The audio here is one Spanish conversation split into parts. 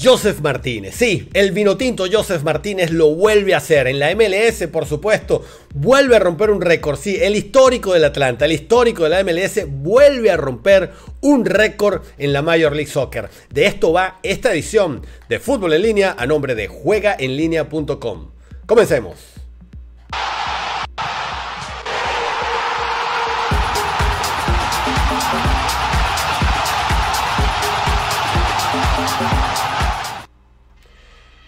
Joseph Martínez, sí, el vinotinto Joseph Martínez lo vuelve a hacer en la MLS, por supuesto, vuelve a romper un récord, sí, el histórico del Atlanta, el histórico de la MLS vuelve a romper un récord en la Major League Soccer. De esto va esta edición de Fútbol en línea a nombre de juegaenlinea.com. Comencemos.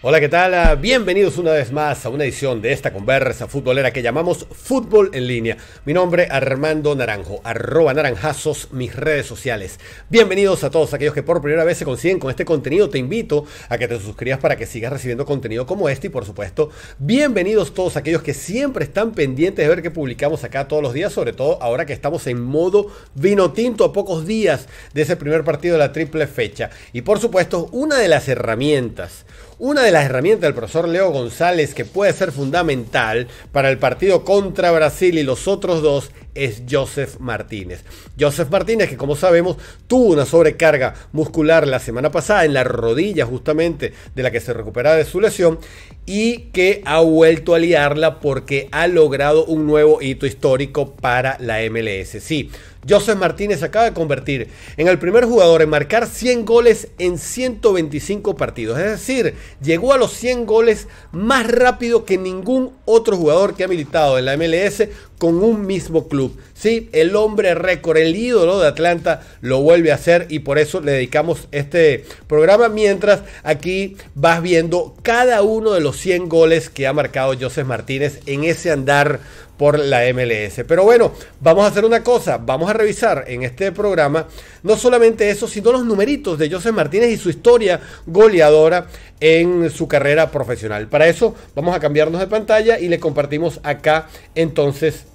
Hola, ¿qué tal? Ah, bienvenidos una vez más a una edición de esta conversa futbolera que llamamos Fútbol en línea. Mi nombre Armando Naranjo, arroba naranjazos, mis redes sociales. Bienvenidos a todos aquellos que por primera vez se consiguen con este contenido. Te invito a que te suscribas para que sigas recibiendo contenido como este y por supuesto, bienvenidos todos aquellos que siempre están pendientes de ver qué publicamos acá todos los días, sobre todo ahora que estamos en modo vino tinto a pocos días de ese primer partido de la triple fecha. Y por supuesto, una de las herramientas una de las herramientas del profesor Leo González que puede ser fundamental para el partido contra Brasil y los otros dos es Joseph Martínez. Joseph Martínez que como sabemos tuvo una sobrecarga muscular la semana pasada en la rodilla justamente de la que se recuperaba de su lesión y que ha vuelto a liarla porque ha logrado un nuevo hito histórico para la MLS. Sí, Joseph Martínez acaba de convertir en el primer jugador en marcar 100 goles en 125 partidos. Es decir, llegó a los 100 goles más rápido que ningún otro jugador que ha militado en la MLS con un mismo club. Sí, el hombre récord, el ídolo de Atlanta lo vuelve a hacer y por eso le dedicamos este programa mientras aquí vas viendo cada uno de los 100 goles que ha marcado Joseph Martínez en ese andar por la MLS. Pero bueno, vamos a hacer una cosa, vamos a revisar en este programa no solamente eso, sino los numeritos de Joseph Martínez y su historia goleadora en su carrera profesional. Para eso vamos a cambiarnos de pantalla y le compartimos acá entonces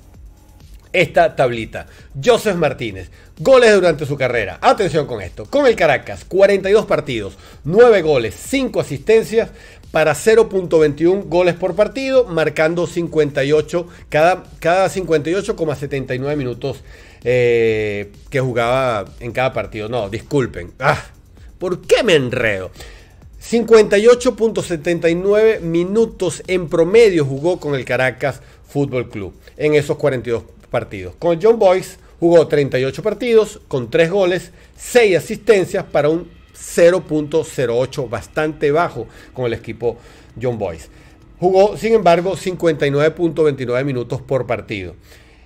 esta tablita. Joseph Martínez, goles durante su carrera. Atención con esto. Con el Caracas, 42 partidos, 9 goles, 5 asistencias para 0.21 goles por partido, marcando 58 cada, cada 58,79 minutos eh, que jugaba en cada partido. No, disculpen. Ah, ¿Por qué me enredo? 58.79 minutos en promedio jugó con el Caracas Fútbol Club en esos 42 partidos. Con John Boyce jugó 38 partidos con 3 goles, 6 asistencias para un 0.08, bastante bajo con el equipo John Boyce. Jugó, sin embargo, 59.29 minutos por partido.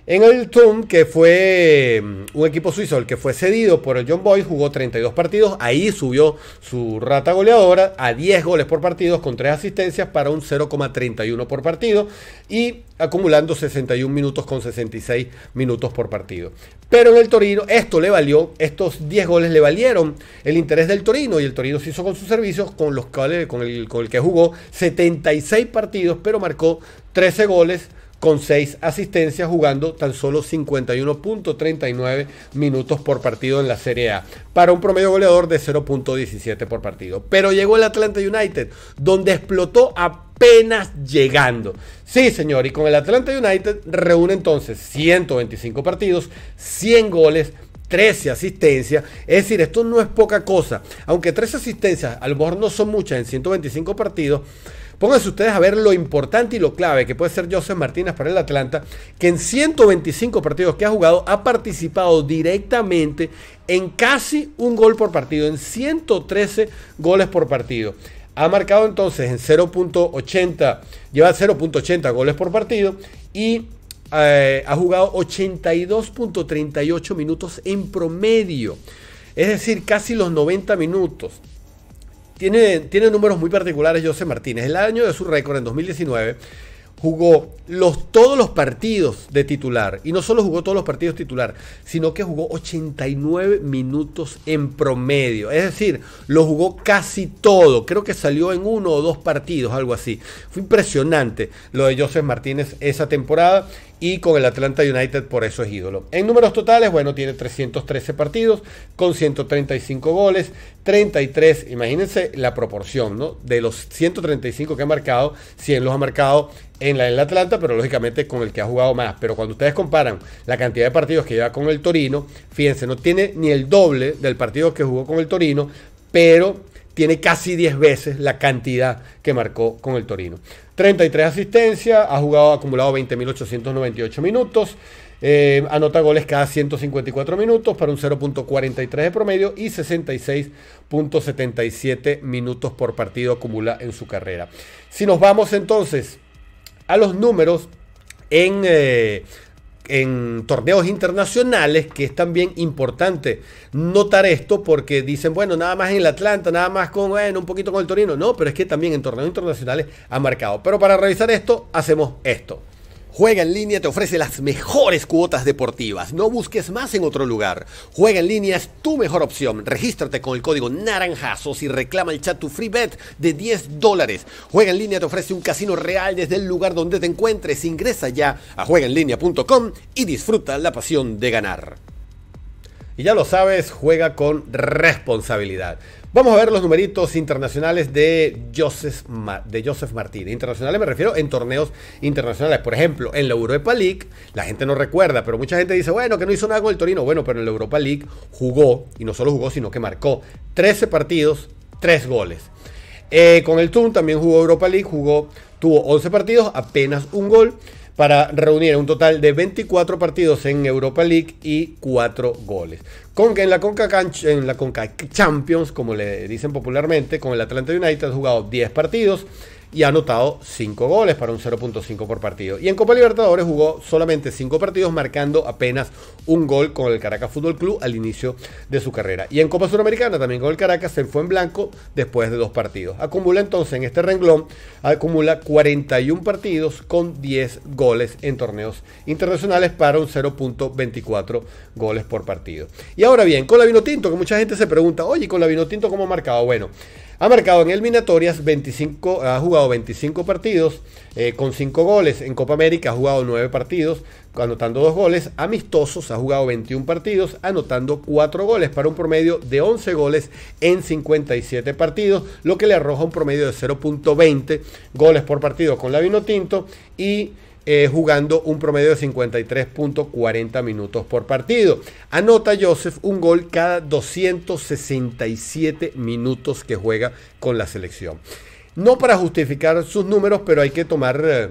En el Thun, que fue mm, un equipo suizo, el que fue cedido por el John Boy, jugó 32 partidos. Ahí subió su rata goleadora a 10 goles por partidos con 3 asistencias para un 0,31 por partido y acumulando 61 minutos con 66 minutos por partido. Pero en el Torino, esto le valió, estos 10 goles le valieron el interés del Torino y el Torino se hizo con sus servicios, con, los, con el que jugó 76 partidos, pero marcó 13 goles con 6 asistencias jugando tan solo 51.39 minutos por partido en la Serie A, para un promedio goleador de 0.17 por partido. Pero llegó el Atlanta United, donde explotó apenas llegando. Sí, señor, y con el Atlanta United reúne entonces 125 partidos, 100 goles, 13 asistencias. Es decir, esto no es poca cosa. Aunque 13 asistencias a lo mejor no son muchas en 125 partidos. Pónganse ustedes a ver lo importante y lo clave que puede ser Joseph Martínez para el Atlanta, que en 125 partidos que ha jugado ha participado directamente en casi un gol por partido, en 113 goles por partido. Ha marcado entonces en 0.80, lleva 0.80 goles por partido y eh, ha jugado 82.38 minutos en promedio. Es decir, casi los 90 minutos. Tiene, tiene números muy particulares José Martínez. El año de su récord en 2019 jugó los, todos los partidos de titular. Y no solo jugó todos los partidos titular, sino que jugó 89 minutos en promedio. Es decir, lo jugó casi todo. Creo que salió en uno o dos partidos, algo así. Fue impresionante lo de Joseph Martínez esa temporada y con el Atlanta United por eso es ídolo. En números totales, bueno, tiene 313 partidos con 135 goles, 33, imagínense la proporción, ¿no? De los 135 que ha marcado, 100 los ha marcado en la, del Atlanta, pero lógicamente con el que ha jugado más. Pero cuando ustedes comparan la cantidad de partidos que lleva con el Torino, fíjense, no tiene ni el doble del partido que jugó con el Torino, pero tiene casi 10 veces la cantidad que marcó con el Torino. 33 asistencias, ha jugado acumulado 20.898 minutos, eh, anota goles cada 154 minutos para un 0.43 de promedio y 66.77 minutos por partido acumula en su carrera. Si nos vamos entonces a los números en... Eh, en torneos internacionales, que es también importante notar esto porque dicen, bueno, nada más en el Atlanta, nada más con, un poquito con el Torino, no, pero es que también en torneos internacionales han marcado. Pero para revisar esto, hacemos esto. Juega en línea te ofrece las mejores cuotas deportivas. No busques más en otro lugar. Juega en línea es tu mejor opción. Regístrate con el código Naranjazos y reclama el chat tu free bet de 10 dólares. Juega en línea te ofrece un casino real desde el lugar donde te encuentres. Ingresa ya a juegaenlinea.com y disfruta la pasión de ganar. Y ya lo sabes, juega con responsabilidad. Vamos a ver los numeritos internacionales de Joseph, de Joseph Martínez. Internacionales me refiero en torneos internacionales. Por ejemplo, en la Europa League, la gente no recuerda, pero mucha gente dice, bueno, que no hizo nada con el Torino. Bueno, pero en la Europa League jugó, y no solo jugó, sino que marcó 13 partidos, 3 goles. Eh, con el TUM también jugó Europa League, jugó, tuvo 11 partidos, apenas un gol para reunir un total de 24 partidos en Europa League y 4 goles. Con que en la Conca, en la Conca Champions, como le dicen popularmente, con el Atlanta United ha jugado 10 partidos y ha anotado 5 goles para un 0.5 por partido. Y en Copa Libertadores jugó solamente 5 partidos, marcando apenas un gol con el Caracas Fútbol Club al inicio de su carrera. Y en Copa Suramericana, también con el Caracas, se fue en blanco después de dos partidos. Acumula entonces en este renglón, acumula 41 partidos con 10 goles en torneos internacionales para un 0.24 goles por partido. Y ahora bien, con la tinto que mucha gente se pregunta, oye, ¿y con la tinto cómo ha marcado? Bueno, ha marcado en eliminatorias 25, ha jugado 25 partidos eh, con 5 goles. En Copa América ha jugado 9 partidos, anotando 2 goles. Amistosos ha jugado 21 partidos, anotando 4 goles, para un promedio de 11 goles en 57 partidos, lo que le arroja un promedio de 0.20 goles por partido con la Vinotinto y eh, jugando un promedio de 53.40 minutos por partido. Anota Joseph un gol cada 267 minutos que juega con la selección. No para justificar sus números, pero hay que tomar... Eh,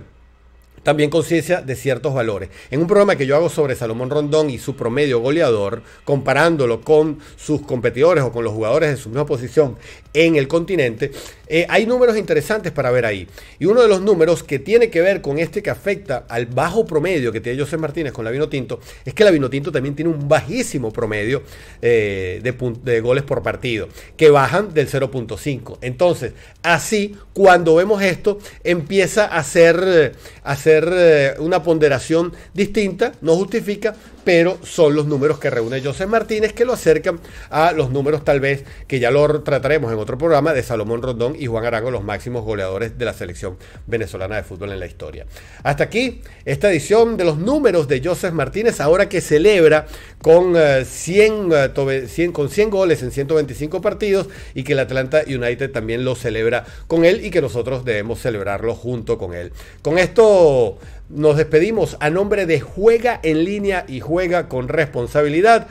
también conciencia de ciertos valores. En un programa que yo hago sobre Salomón Rondón y su promedio goleador, comparándolo con sus competidores o con los jugadores de su misma posición en el continente, eh, hay números interesantes para ver ahí. Y uno de los números que tiene que ver con este que afecta al bajo promedio que tiene José Martínez con la Tinto, es que la Tinto también tiene un bajísimo promedio eh, de, de goles por partido, que bajan del 0.5. Entonces, así, cuando vemos esto, empieza a ser, eh, a ser eh, una ponderación distinta, no justifica, pero son los números que reúne José Martínez que lo acercan a los números tal vez que ya lo trataremos en otro programa de Salomón Rondón y Juan Arango, los máximos goleadores de la selección venezolana de fútbol en la historia. Hasta aquí esta edición de los números de José Martínez, ahora que celebra con, 100, eh, eh, con 100 goles en 125 partidos y que el Atlanta United también lo celebra con él y que nosotros debemos celebrarlo junto con él. Con esto nos despedimos a nombre de Juega en línea y juega con responsabilidad.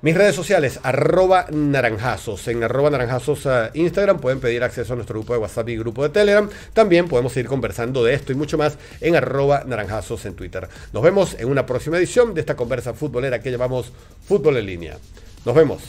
Mis redes sociales, arroba naranjazos. En arroba naranjazos eh, Instagram pueden pedir acceso a nuestro grupo de WhatsApp y grupo de Telegram. También podemos seguir conversando de esto y mucho más en arroba naranjazos en Twitter. Nos vemos en una próxima edición de esta conversa futbolera que llamamos Fútbol en línea. Nos vemos.